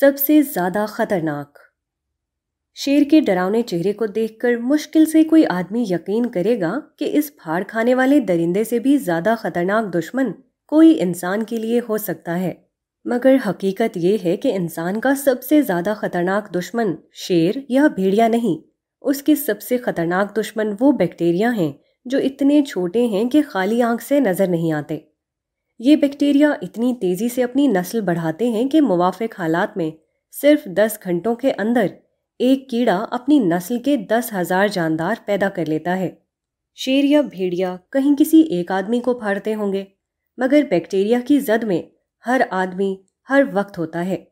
सबसे ज़्यादा खतरनाक शेर के डरावने चेहरे को देखकर मुश्किल से कोई आदमी यकीन करेगा कि इस फाड़ खाने वाले दरिंदे से भी ज़्यादा खतरनाक दुश्मन कोई इंसान के लिए हो सकता है मगर हकीकत यह है कि इंसान का सबसे ज़्यादा खतरनाक दुश्मन शेर या भेड़िया नहीं उसके सबसे खतरनाक दुश्मन वो बैक्टीरिया हैं जो इतने छोटे हैं कि खाली आंख से नज़र नहीं आते ये बैक्टीरिया इतनी तेज़ी से अपनी नस्ल बढ़ाते हैं कि मुवाफिक हालात में सिर्फ दस घंटों के अंदर एक कीड़ा अपनी नस्ल के दस हज़ार जानदार पैदा कर लेता है शेर या भेड़िया कहीं किसी एक आदमी को फाड़ते होंगे मगर बैक्टीरिया की जद में हर आदमी हर वक्त होता है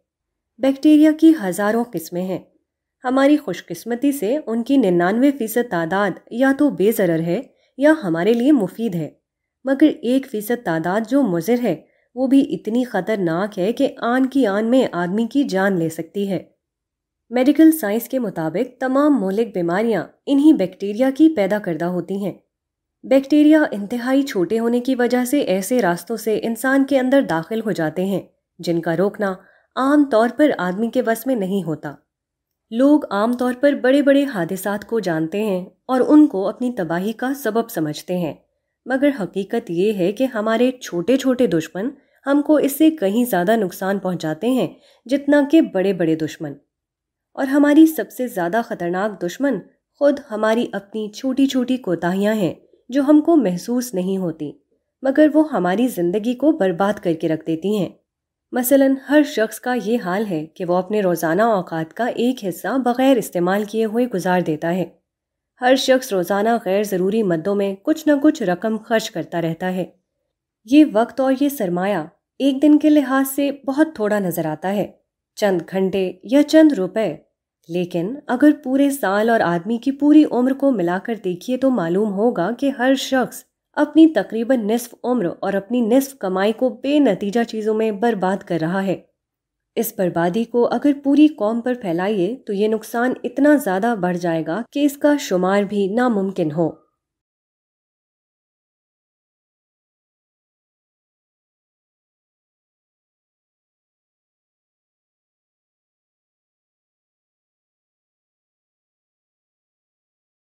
बैक्टीरिया की हज़ारों किस्में हैं हमारी खुशकिस्मती से उनकी निन्यानवे फ़ीसद तादाद या तो बेज़र है या हमारे लिए मुफीद है मगर एक फीसद तादाद जो मुजर है वो भी इतनी ख़तरनाक है कि आन की आन में आदमी की जान ले सकती है मेडिकल साइंस के मुताबिक तमाम मौलिक बीमारियाँ इन्हीं बैक्टीरिया की पैदा करदा होती हैं बैक्टीरिया इंतहाई छोटे होने की वजह से ऐसे रास्तों से इंसान के अंदर दाखिल हो जाते हैं जिनका रोकना आम तौर पर आदमी के बस में नहीं होता लोग आम तौर पर बड़े बड़े हादसात को जानते हैं और उनको अपनी तबाही का सबब समझते हैं मगर हकीकत ये है कि हमारे छोटे छोटे दुश्मन हमको इससे कहीं ज़्यादा नुकसान पहुंचाते हैं जितना के बड़े बड़े दुश्मन और हमारी सबसे ज़्यादा ख़तरनाक दुश्मन खुद हमारी अपनी छोटी छोटी कोताहियाँ हैं जो हमको महसूस नहीं होती मगर वो हमारी ज़िंदगी को बर्बाद करके रख देती हैं मसलन हर शख्स का ये हाल है कि वो अपने रोज़ाना औकात का एक हिस्सा बग़ैर इस्तेमाल किए हुए गुजार देता है हर शख्स रोज़ाना गैर ज़रूरी मद्दों में कुछ न कुछ रकम खर्च करता रहता है ये वक्त और ये सरमाया एक दिन के लिहाज से बहुत थोड़ा नज़र आता है चंद घंटे या चंद रुपए लेकिन अगर पूरे साल और आदमी की पूरी उम्र को मिलाकर देखिए तो मालूम होगा कि हर शख्स अपनी तकरीबन निसफ उम्र और अपनी निसफ कमाई को बेनतीजा चीज़ों में बर्बाद कर रहा है इस बर्बादी को अगर पूरी कौम पर फैलाइए तो ये नुकसान इतना ज़्यादा बढ़ जाएगा कि इसका शुमार भी नामुमकिन हो